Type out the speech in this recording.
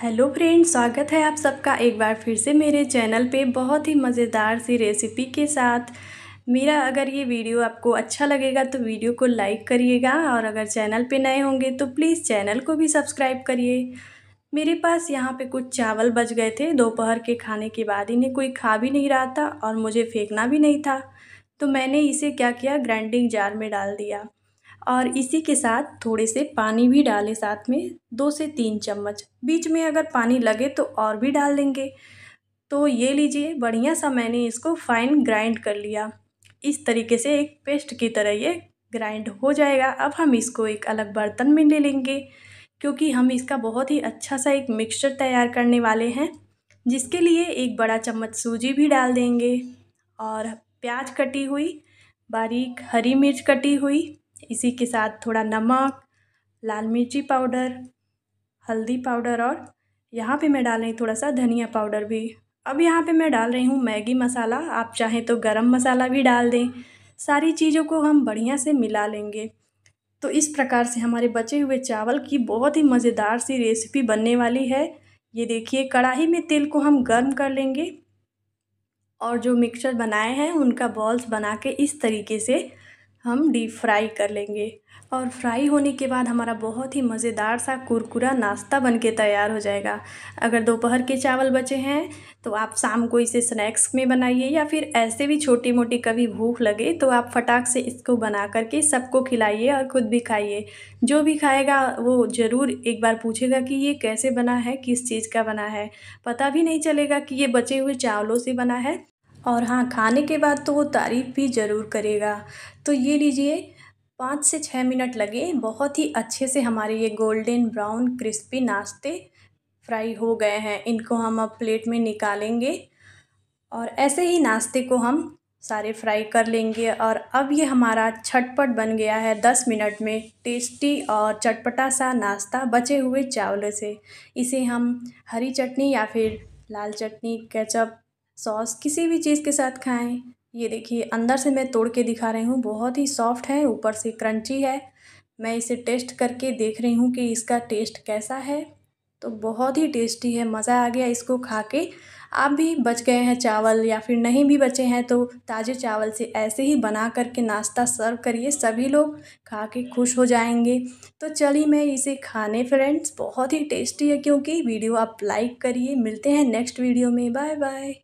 hello friends स्वागत है आप सबका एक बार फिर से मेरे चैनल पे बहुत ही मज़ेदार सी रेसिपी के साथ मेरा अगर ये वीडियो आपको अच्छा लगेगा तो वीडियो को लाइक करिएगा और अगर चैनल पे नए होंगे तो प्लीज़ चैनल को भी सब्सक्राइब करिए मेरे पास यहाँ पे कुछ चावल बच गए थे दोपहर के खाने के बाद इन्हें कोई खा भी नहीं रहा था और मुझे फेंकना भी नहीं था तो मैंने इसे क्या किया ग्राइंडिंग जार में डाल दिया और इसी के साथ थोड़े से पानी भी डालें साथ में दो से तीन चम्मच बीच में अगर पानी लगे तो और भी डाल देंगे तो ये लीजिए बढ़िया सा मैंने इसको फाइन ग्राइंड कर लिया इस तरीके से एक पेस्ट की तरह ये ग्राइंड हो जाएगा अब हम इसको एक अलग बर्तन में ले लेंगे क्योंकि हम इसका बहुत ही अच्छा सा एक मिक्सचर तैयार करने वाले हैं जिसके लिए एक बड़ा चम्मच सूजी भी डाल देंगे और प्याज कटी हुई बारीक हरी मिर्च कटी हुई इसी के साथ थोड़ा नमक लाल मिर्ची पाउडर हल्दी पाउडर और यहाँ पे मैं डाल रही थोड़ा सा धनिया पाउडर भी अब यहाँ पे मैं डाल रही हूँ मैगी मसाला आप चाहें तो गरम मसाला भी डाल दें सारी चीज़ों को हम बढ़िया से मिला लेंगे तो इस प्रकार से हमारे बचे हुए चावल की बहुत ही मज़ेदार सी रेसिपी बनने वाली है ये देखिए कढ़ाई में तेल को हम गर्म कर लेंगे और जो मिक्सचर बनाए हैं उनका बॉल्स बना के इस तरीके से हम डीप फ्राई कर लेंगे और फ्राई होने के बाद हमारा बहुत ही मज़ेदार सा कुरकुरा नाश्ता बनके तैयार हो जाएगा अगर दोपहर के चावल बचे हैं तो आप शाम को इसे स्नैक्स में बनाइए या फिर ऐसे भी छोटी मोटी कभी भूख लगे तो आप फटाक से इसको बना करके सबको खिलाइए और ख़ुद भी खाइए जो भी खाएगा वो ज़रूर एक बार पूछेगा कि ये कैसे बना है किस चीज़ का बना है पता भी नहीं चलेगा कि ये बचे हुए चावलों से बना है और हाँ खाने के बाद तो वो तारीफ़ भी ज़रूर करेगा तो ये लीजिए पाँच से छः मिनट लगे बहुत ही अच्छे से हमारे ये गोल्डन ब्राउन क्रिस्पी नाश्ते फ्राई हो गए हैं इनको हम अब प्लेट में निकालेंगे और ऐसे ही नाश्ते को हम सारे फ्राई कर लेंगे और अब ये हमारा छटपट बन गया है दस मिनट में टेस्टी और चटपटा सा नाश्ता बचे हुए चावल से इसे हम हरी चटनी या फिर लाल चटनी केचप सॉस किसी भी चीज़ के साथ खाएं ये देखिए अंदर से मैं तोड़ के दिखा रही हूँ बहुत ही सॉफ्ट है ऊपर से क्रंची है मैं इसे टेस्ट करके देख रही हूँ कि इसका टेस्ट कैसा है तो बहुत ही टेस्टी है मज़ा आ गया इसको खा के आप भी बच गए हैं चावल या फिर नहीं भी बचे हैं तो ताज़े चावल से ऐसे ही बना करके नाश्ता सर्व करिए सभी लोग खा के खुश हो जाएंगे तो चलिए मैं इसे खाने फ्रेंड्स बहुत ही टेस्टी है क्योंकि वीडियो आप लाइक करिए मिलते हैं नेक्स्ट वीडियो में बाय बाय